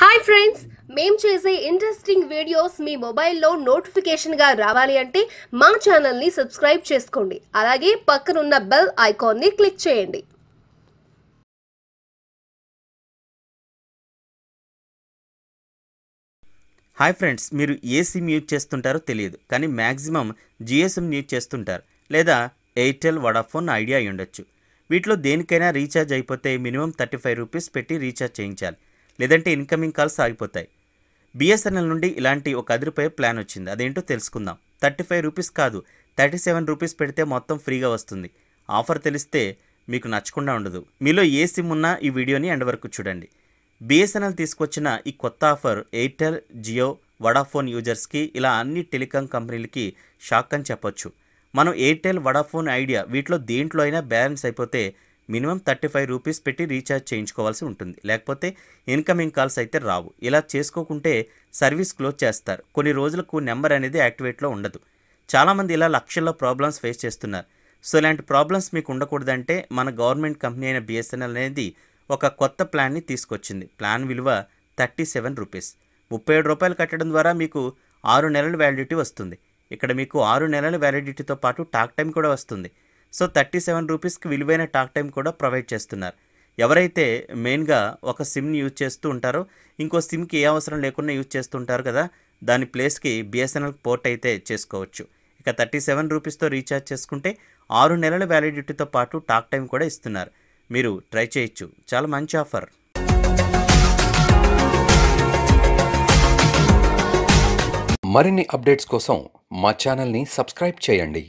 hi friends మేము చేసే interesting videos మీ మొబైల్లో నోటిఫికేషన్గా రావాలి అంటే మా ఛానల్ని సబ్స్క్రైబ్ చేసుకోండి అలాగే పక్కనున్న బెల్ ఐకాన్ని క్లిక్ చేయండి హాయ్ ఫ్రెండ్స్ మీరు ఏ సిమ్ యూజ్ చేస్తుంటారో తెలియదు కానీ మ్యాక్సిమం జిఎస్ఎం యూజ్ చేస్తుంటారు లేదా ఎయిర్టెల్ వడాఫోన్ ఐడియా అయి ఉండొచ్చు వీటిలో దేనికైనా రీఛార్జ్ అయిపోతే మినిమం థర్టీ ఫైవ్ రూపీస్ పెట్టి రీఛార్జ్ చేయించాలి లేదంటే ఇన్కమింగ్ కాల్స్ ఆగిపోతాయి బిఎస్ఎన్ఎల్ నుండి ఇలాంటి ఒక అదిరిపై ప్లాన్ వచ్చింది అదేంటో తెలుసుకుందాం థర్టీ ఫైవ్ రూపీస్ కాదు థర్టీ సెవెన్ రూపీస్ పెడితే మొత్తం ఫ్రీగా వస్తుంది ఆఫర్ తెలిస్తే మీకు నచ్చకుండా ఉండదు మీలో ఏ సిమ్ ఉన్నా ఈ వీడియోని ఎండ్ వరకు చూడండి బిఎస్ఎన్ఎల్ తీసుకొచ్చిన ఈ కొత్త ఆఫర్ ఎయిర్టెల్ జియో వడాఫోన్ యూజర్స్కి ఇలా అన్ని టెలికాం కంపెనీలకి షాక్ అని చెప్పొచ్చు మనం ఎయిర్టెల్ వడాఫోన్ ఐడియా వీటిలో దేంట్లో అయినా బ్యాలెన్స్ అయిపోతే మినిమం థర్టీ ఫైవ్ రూపీస్ పెట్టి రీఛార్జ్ చేయించుకోవాల్సి ఉంటుంది లేకపోతే ఇన్కమింగ్ కాల్స్ అయితే రావు ఇలా చేసుకోకుంటే సర్వీస్ క్లోజ్ చేస్తారు కొన్ని రోజులకు నెంబర్ అనేది యాక్టివేట్లో ఉండదు చాలామంది ఇలా లక్షల్లో ప్రాబ్లమ్స్ ఫేస్ చేస్తున్నారు సో ఇలాంటి ప్రాబ్లమ్స్ మీకు ఉండకూడదంటే మన గవర్నమెంట్ కంపెనీ అయిన బిఎస్ఎన్ఎల్ అనేది ఒక కొత్త ప్లాన్ని తీసుకొచ్చింది ప్లాన్ విలువ థర్టీ సెవెన్ రూపీస్ ముప్పై ఏడు రూపాయలు కట్టడం ద్వారా మీకు ఆరు నెలల వ్యాలిడిటీ వస్తుంది ఇక్కడ మీకు ఆరు నెలల వ్యాలిడిటీతో పాటు టాక్ టైం కూడా వస్తుంది సో థర్టీ సెవెన్ రూపీస్కి విలువైన టాక్ టైం కూడా ప్రొవైడ్ చేస్తున్నారు ఎవరైతే మెయిన్గా ఒక సిమ్ని యూజ్ చేస్తూ ఉంటారో ఇంకో సిమ్కి ఏ అవసరం లేకుండా యూజ్ చేస్తుంటారు కదా దాని ప్లేస్కి బిఎస్ఎన్ఎల్ పోర్ట్ అయితే చేసుకోవచ్చు ఇక థర్టీ సెవెన్ రూపీస్తో రీఛార్జ్ చేసుకుంటే ఆరు నెలల వ్యాలిడిటీతో పాటు టాక్ టైం కూడా ఇస్తున్నారు మీరు ట్రై చేయొచ్చు చాలా మంచి ఆఫర్ మరిన్ని అప్డేట్స్ కోసం మా ఛానల్ని సబ్స్క్రైబ్ చేయండి